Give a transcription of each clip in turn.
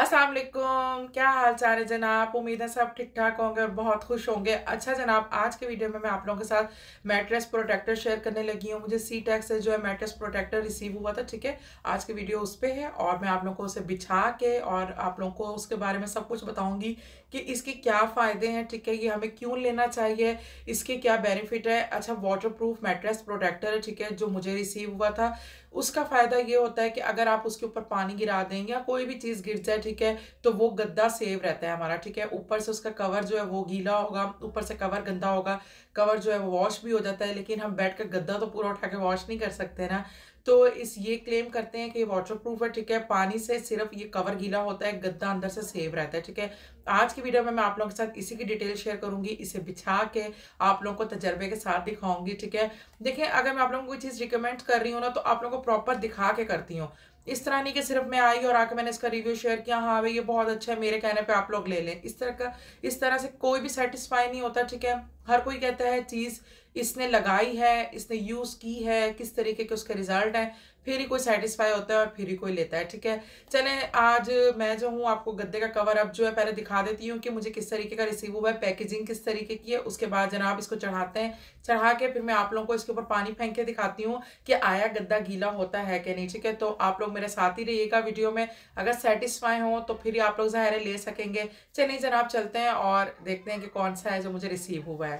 असलम क्या हाल चाल है जनाब उम्मीद है सब ठीक ठाक होंगे और बहुत खुश होंगे अच्छा जनाब आज के वीडियो में मैं आप लोगों के साथ मैट्रेस प्रोटेक्टर शेयर करने लगी हूँ मुझे सी टैक्स से जो है मैट्रेस प्रोटेक्टर रिसीव हुआ था ठीक है आज की वीडियो उस पर है और मैं आप लोगों को उसे बिछा के और आप लोगों को उसके बारे में सब कुछ बताऊँगी कि इसके क्या फ़ायदे हैं ठीक है ये हमें क्यों लेना चाहिए इसके क्या बेनिफिट है अच्छा वाटर प्रूफ मैट्रेस प्रोटेक्टर है ठीक है जो मुझे रिसीव हुआ था उसका फ़ायदा ये होता है कि अगर आप उसके ऊपर पानी गिरा दें या कोई भी चीज़ गिर जाए ठीक है तो वो गद्दा सेव रहता है हमारा ठीक है ऊपर से उसका कवर जो है वो गीला होगा ऊपर से कवर गंदा होगा कवर जो है वो वॉश भी हो जाता है लेकिन हम बैठ कर गद्दा तो पूरा उठा के वॉश नहीं कर सकते ना तो इस ये क्लेम करते हैं कि ये वाटर प्रूफ है ठीक है पानी से सिर्फ ये कवर गीला होता है गद्दा अंदर से सेव रहता है ठीक है आज की वीडियो में मैं आप लोगों के साथ इसी की डिटेल शेयर करूंगी इसे बिछा के आप लोगों को तजर्बे के साथ दिखाऊंगी ठीक है देखिए अगर मैं आप लोगों को कोई चीज़ रिकमेंड कर रही हूँ ना तो आप लोगों को प्रॉपर दिखा के करती हूँ इस तरह नहीं कि सिर्फ मैं आई और आके मैंने इसका रिव्यू शेयर किया हाँ भाई ये बहुत अच्छा है मेरे कहने पे आप लोग ले लें इस तरह का इस तरह से कोई भी सेटिस्फाई नहीं होता ठीक है हर कोई कहता है चीज़ इसने लगाई है इसने यूज़ की है किस तरीके के उसके रिजल्ट हैं फिर ही कोई सेटिस्फाई होता है और फिर ही कोई लेता है ठीक है चले आज मैं जो हूँ आपको गद्दे का कवर अप जो है पहले दिखा देती हूँ कि मुझे किस तरीके का रिसीव हुआ है पैकेजिंग किस तरीके की है उसके बाद जनाब इसको चढ़ाते हैं चढ़ा के फिर मैं आप लोगों को इसके ऊपर पानी फेंक के दिखाती हूँ कि आया गद्दा गीला होता है कि नहीं ठीक है तो आप लोग मेरे साथ ही रहिएगा वीडियो में अगर सेटिस्फाई हो तो फिर आप लोग ज़ाहिर ले सकेंगे चलिए जनाब चलते हैं और देखते हैं कि कौन सा है जो मुझे रिसीव हुआ है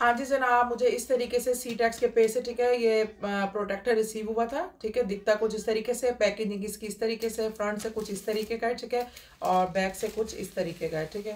हाँ जी जनाब मुझे इस तरीके से सी टैक्स के पे से ठीक है ये प्रोटेक्टर रिसीव हुआ था ठीक है दिखता कुछ इस तरीके से पैकेजिंग इसकी इस तरीके से फ्रंट से कुछ इस तरीके का है ठीक है और बैक से कुछ इस तरीके का है ठीक है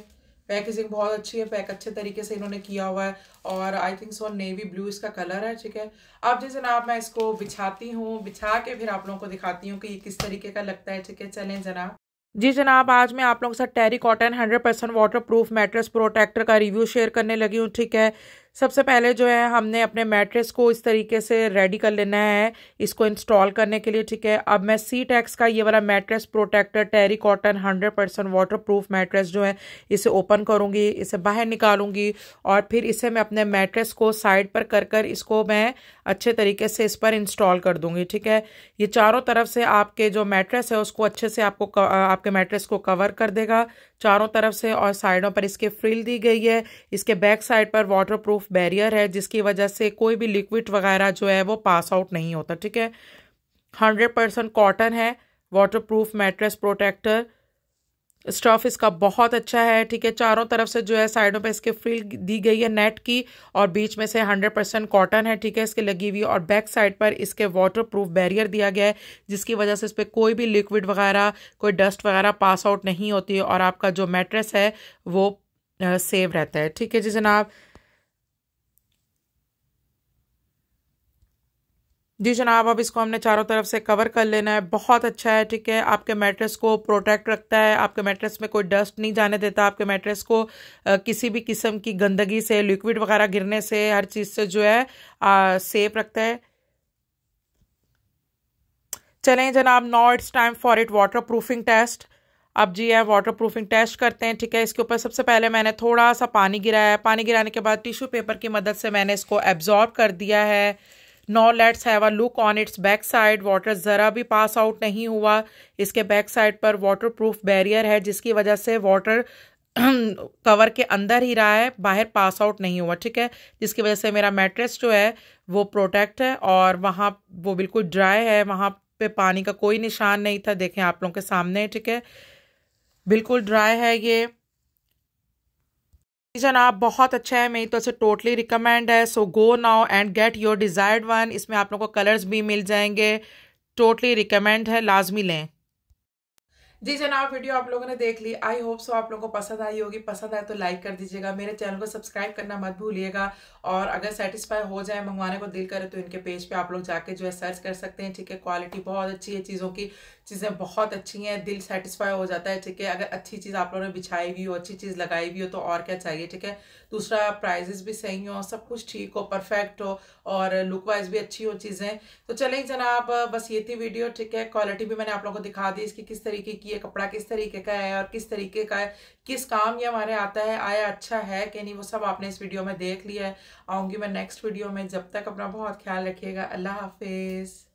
पैकेजिंग बहुत अच्छी है पैक अच्छे तरीके से इन्होंने किया हुआ है और I think so navy blue इसका कलर है ठीक है अब जी जनाब मैं इसको बिछाती हूँ बिछा के फिर आप लोगों को दिखाती हूँ कि ये किस तरीके का लगता है ठीक है चलें जनाब जी जनाब आज मैं आप लोगों के साथ terry cotton hundred percent waterproof mattress protector का रिव्यू शेयर करने लगी हूँ ठीक है सबसे पहले जो है हमने अपने मैट्रेस को इस तरीके से रेडी कर लेना है इसको इंस्टॉल करने के लिए ठीक है अब मैं सी टैक्स का ये वाला mattress protector terry cotton hundred percent waterproof mattress जो है इसे ओपन करूँगी इसे बाहर निकालूंगी और फिर इसे मैं अपने मैट्रेस को साइड पर कर कर इसको मैं अच्छे तरीके से इस पर इंस्टॉल कर दूंगी ठीक है ये चारों तरफ से आपके जो मैट्रेस है उसको अच्छे से आपको आपके मैट्रेस को कवर कर देगा चारों तरफ से और साइडों पर इसके फ्रिल दी गई है इसके बैक साइड पर वाटर प्रूफ प्रूफ बैरियर है जिसकी वजह से कोई भी लिक्विड वगैरह जो है वो पास आउट नहीं होता ठीक है हंड्रेड परसेंट कॉटन है waterproof mattress protector stuff इसका बहुत अच्छा है ठीक है चारों तरफ से जो है साइडों पे इसके फ्रिल दी गई है नेट की और बीच में से हंड्रेड परसेंट कॉटन है ठीक है इसके लगी हुई और बैक साइड पर इसके वाटर प्रूफ बैरियर दिया गया है जिसकी वजह से इस पर कोई भी लिक्विड वगैरह कोई डस्ट वगैरह पास आउट नहीं होती और आपका जो मेट्रेस है वो सेव रहता है ठीक है जी जनाब जी जनाब अब इसको हमने चारों तरफ से कवर कर लेना है बहुत अच्छा है ठीक है आपके मैट्रेस को प्रोटेक्ट रखता है आपके मैट्रेस में कोई डस्ट नहीं जाने देता आपके मैट्रेस को किसी भी किस्म की गंदगी से लिक्विड वगैरह गिरने से हर चीज़ से जो है सेफ रखता है चलें जनाब now it's time for it waterproofing test अब जी है वाटर प्रूफिंग टेस्ट करते हैं ठीक है इसके ऊपर सबसे पहले मैंने थोड़ा सा पानी गिराया है पानी गिराने के बाद टिश्यू पेपर की मदद से मैंने इसको एब्जॉर्ब कर दिया है no let's have a look on its back side water ज़रा भी पास आउट नहीं हुआ इसके बैक साइड पर वाटर प्रूफ बैरियर है जिसकी वजह से वाटर कवर के अंदर ही रहा है बाहर पास आउट नहीं हुआ ठीक है जिसकी वजह से मेरा मैट्रेस जो है वो प्रोटेक्ट है और वहाँ वो बिल्कुल ड्राई है वहाँ पे पानी का कोई निशान नहीं था देखें आप लोगों के सामने ठीक है बिल्कुल ड्राई है ये जनाब बहुत अच्छा है मेरी तो ऐसे टोटली रिकमेंड है so go now and get your desired one इसमें आप लोगों को कलर्स भी मिल जाएंगे टोटली रिकमेंड है लाजमी लें जी जनाब वीडियो आप लोगों ने देख ली आई होप सो आप लोगों को पसंद आई होगी पसंद आए तो लाइक कर दीजिएगा मेरे चैनल को सब्सक्राइब करना मत भूलिएगा और अगर सेटिस्फाई हो जाए मंगवाने को दिल करे तो इनके पेज पे आप लोग जाके जो है सर्च कर सकते हैं ठीक है क्वालिटी बहुत अच्छी है चीज़ों की चीज़ें बहुत अच्छी हैं दिल सेटिस्फाई हो जाता है ठीक है अगर अच्छी चीज़ आप लोगों ने बिछाई हुई हो अच्छी चीज़ लगाई हुई हो तो और क्या चाहिए ठीक है दूसरा प्राइजेस भी सही हो सब कुछ ठीक हो परफेक्ट हो और लुक वाइज भी अच्छी हो चीज़ें तो चलें जनाब बस ये थी वीडियो ठीक है क्वालिटी भी मैंने आप लोगों को दिखा दी इसकी किस तरीके की है कपड़ा किस तरीके का है और किस तरीके का है किस काम ये हमारे आता है आया अच्छा है कि नहीं वो सब आपने इस वीडियो में देख लिया है आऊँगी मैं नेक्स्ट वीडियो में जब तक अपना बहुत ख्याल रखिएगा अल्लाह हाफिज़